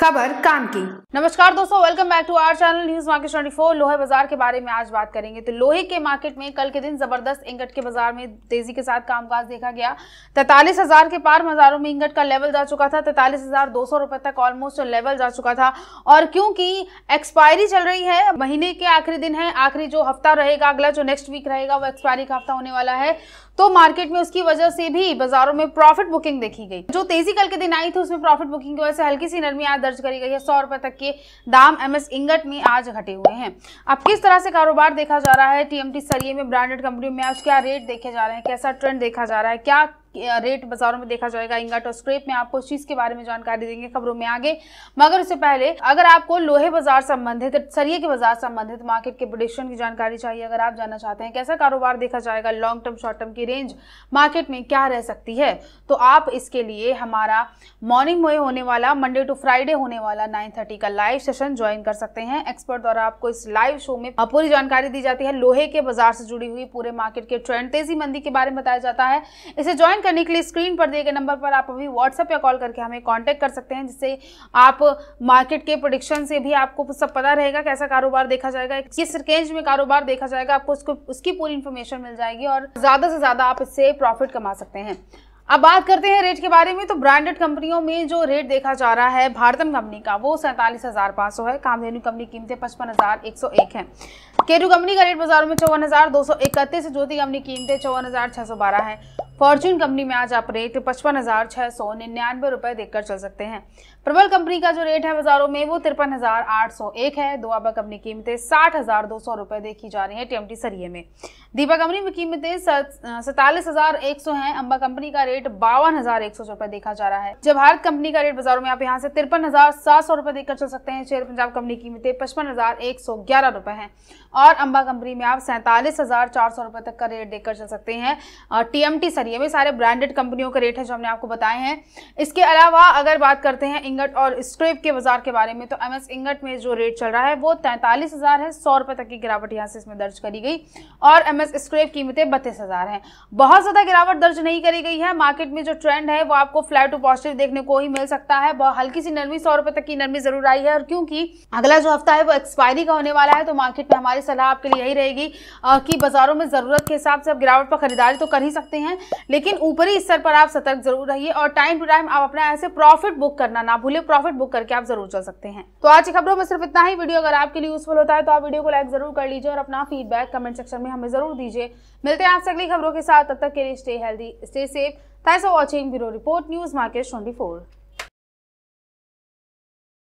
खबर काम की नमस्कार दोस्तों welcome back to our channel news market twenty four लोहे बाजार के बारे में आज बात करेंगे तो लोहे के मार्केट में कल के दिन जबरदस्त इंगट के बाजार में तेजी के साथ कामकाज देखा गया तैतालीस हजार के पार बाजारों में इंगट का लेवल जा चुका था तैतालीस हजार दो सौ रुपए तक ऑलमोस्ट लेवल जा चुका था और क्योंकि एक्सपायरी चल रही है महीने के आखिरी दिन है आखिरी जो हफ्ता रहेगा अगला जो नेक्स्ट वीक रहेगा वो एक्सपायरी का हफ्ता होने वाला है तो मार्केट में उसकी वजह से भी बाजारों में प्रॉफिट बुकिंग देखी गई जो तेजी कल के दिन आई थी उसमें प्रॉफिट बुकिंग की वजह से हल्की सी नरमी आ दर्ज करी गई है सौ रुपए तक के दाम एमएस इंगट में आज घटे हुए हैं अब किस तरह से कारोबार देखा जा रहा है टीएमटी सरिये में ब्रांडेड कंपनियों में आज क्या रेट देखे जा रहे हैं कैसा ट्रेंड देखा जा रहा है क्या रेट बाजारों में देखा जाएगा इंगट और स्क्रेप में आपको उस चीज के बारे में जानकारी देंगे खबरों में आगे मगर उससे पहले अगर आपको लोहे बाजार संबंधित सरिये के बाजार संबंधित मार्केट के प्रोडिक्शन की जानकारी चाहिए अगर आप जानना चाहते हैं कैसा कारोबार देखा जाएगा लॉन्ग टर्म शॉर्ट टर्म की रेंज मार्केट में क्या रह सकती है तो आप इसके लिए हमारा मॉर्निंग में होने वाला मंडे टू फ्राइडे होने वाला नाइन थर्टी का लाइव सेशन ज्वाइन कर सकते हैं एक्सपर्ट द्वारा आपको इस लाइव शो में पूरी जानकारी दी जाती है लोहे के बाजार से जुड़ी हुई पूरे मार्केट के ट्रेंड तेजी मंदी के बारे में बताया जाता है इसे ज्वाइन करने के लिए स्क्रीन पर दिए गए नंबर पर आप अभी व्हाट्सएप या कॉल करके हमें कांटेक्ट कर सकते हैं जिससे आप मार्केट के प्रोडिक्शन से भी आपको सब पता रहेगा कैसा कारोबार देखा जाएगा किस रेंज में कारोबार देखा जाएगा आपको उसको उसकी पूरी इन्फॉर्मेशन मिल जाएगी और ज़्यादा से ज़्यादा आप इससे प्रॉफिट कमा सकते हैं अब बात करते हैं रेट के बारे में तो ब्रांडेड कंपनियों में जो रेट देखा जा रहा है भारतम कंपनी का वो सैंतालीस हज़ार पाँच सौ है कामधेनु कंपनी कीमतें पचपन हज़ार एक सौ एक है केरू कंपनी का रेट बाजारों में चौवन हज़ार दो सौ इकतीस ज्योति कंपनी कीमतें चौवन हज़ार छः सौ बारह है फॉर्च्यून कंपनी में आज आप रेट पचपन हजार छह सौ निन्यानवे रुपए देखकर चल सकते हैं प्रबल कंपनी का जो रेट है बाजारों में वो तिरपन हजार आठ सौ एक है दुआबा कंपनी की कीमतें साठ हजार दो सौ रुपए देखी जा रही है टीएमटी सरिये में दीपा कंपनी में कीमतें सैतालीस हजार एक सौ है अंबा कंपनी का रेट बावन हजार एक सौ रुपए देखा जा रहा है जब भारत कंपनी का रेट बाजारों में आप यहाँ से तिरपन हजार सात सौ रुपए देखकर चल सकते हैं शेयर पंजाब कंपनी की कीमतें पचपन हजार एक सौ ग्यारह रुपए है और अंबा कंपनी में आप सैतालीस हजार चार सौ रुपए तक का रेट देखकर चल सकते हैं टीएमटी करिए भाई सारे ब्रांडेड कंपनियों के रेट है जो हमने आपको बताए हैं इसके अलावा अगर बात करते हैं इंगट और स्क्रेप के बाजार के बारे में तो एम इंगट में जो रेट चल रहा है वो तैंतालीस हज़ार है सौ रुपये तक की गिरावट यहाँ से इसमें दर्ज करी गई और एम एस स्क्रेप कीमतें बत्तीस हज़ार हैं बहुत ज़्यादा गिरावट दर्ज नहीं करी गई है मार्केट में जो ट्रेंड है वो आपको फ्लैट टू पॉजिटिव देखने को ही मिल सकता है बहुत हल्की सी नरमी सौ रुपए तक की नरमी जरूर आई है और क्योंकि अगला जो हफ्ता है वो एक्सपायरी का होने वाला है तो मार्केट में हमारी सलाह आपके लिए यही रहेगी कि बाजारों में ज़रूरत के हिसाब से आप गिरावट पर खरीदारी तो कर ही सकते हैं लेकिन ऊपरी स्तर पर आप सतर्क जरूर रहिए और टाइम टू टाइम आप अपना ऐसे प्रॉफिट बुक करना ना भूले प्रॉफिट बुक करके आप जरूर चल सकते हैं तो आज की खबरों में सिर्फ इतना ही वीडियो अगर आपके लिए यूजफुल होता है तो आप वीडियो को लाइक जरूर कर लीजिए और अपना फीडबैक कमेंट सेक्शन में हमें जरूर दीजिए मिलते हैं आपसे अगली खबरों के साथ तब तक के लिए stay healthy stay safe thanks for watching bureau report news market twenty